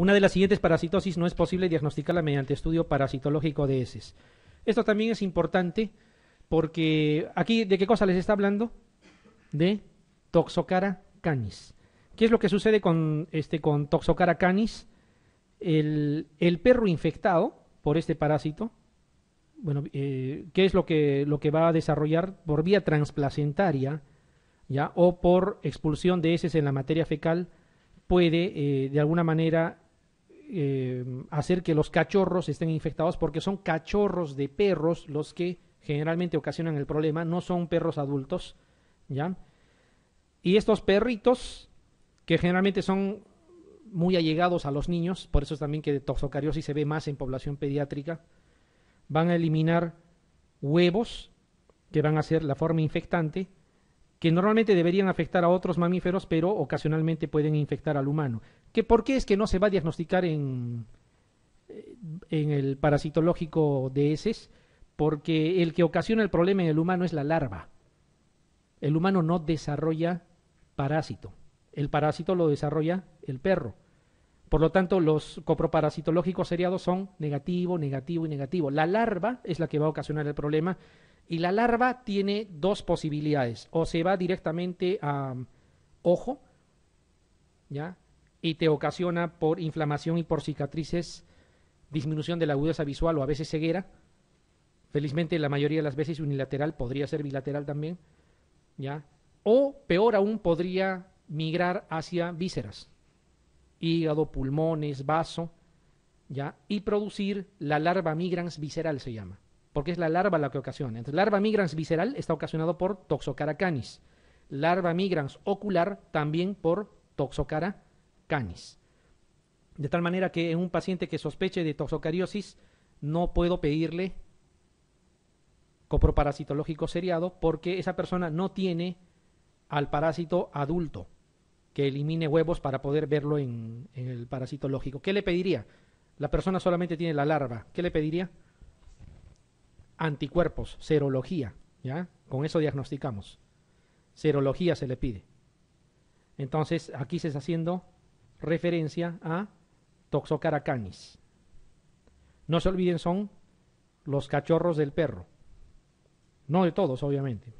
Una de las siguientes parasitosis no es posible diagnosticarla mediante estudio parasitológico de heces. Esto también es importante porque aquí, ¿de qué cosa les está hablando? De Toxocara canis. ¿Qué es lo que sucede con, este, con Toxocara canis? El, perro infectado por este parásito, bueno, eh, ¿qué es lo que, lo que va a desarrollar por vía transplacentaria ¿ya? o por expulsión de heces en la materia fecal? Puede eh, de alguna manera Em, hacer que los cachorros estén infectados porque son cachorros de perros los que generalmente ocasionan el problema, no son perros adultos, ¿ya? Y estos perritos, que generalmente son muy allegados a los niños, por eso es también que toxocariosis se ve más en población pediátrica, van a eliminar huevos, que van a ser la forma infectante, que normalmente deberían afectar a otros mamíferos, pero ocasionalmente pueden infectar al humano que por qué es que no se va a diagnosticar en, eh, en el parasitológico de heces, porque el que ocasiona el problema en el humano es la larva. El humano no desarrolla parásito, el parásito lo desarrolla el perro. Por lo tanto, los coproparasitológicos seriados son negativo, negativo y negativo. La larva es la que va a ocasionar el problema y la larva tiene dos posibilidades. O se va directamente a ojo, ¿ya? y te ocasiona por inflamación y por cicatrices disminución de la agudeza visual o a veces ceguera. Felizmente la mayoría de las veces unilateral, podría ser bilateral también, ¿ya? O peor aún podría migrar hacia vísceras, hígado, pulmones, vaso, ¿ya? Y producir la larva migrans visceral se llama, porque es la larva la que ocasiona. Entonces, larva migrans visceral está ocasionado por toxocara canis, larva migrans ocular también por toxocara canis. De tal manera que en un paciente que sospeche de toxocariosis, no puedo pedirle coproparasitológico seriado porque esa persona no tiene al parásito adulto que elimine huevos para poder verlo en, el parasitológico. ¿Qué le pediría? La persona solamente tiene la larva. ¿Qué le pediría? Anticuerpos, serología. ¿Ya? Con eso diagnosticamos. Serología se le pide. Entonces, aquí se está haciendo referencia a Toxocaracanis. No se olviden, son los cachorros del perro. No de todos, obviamente.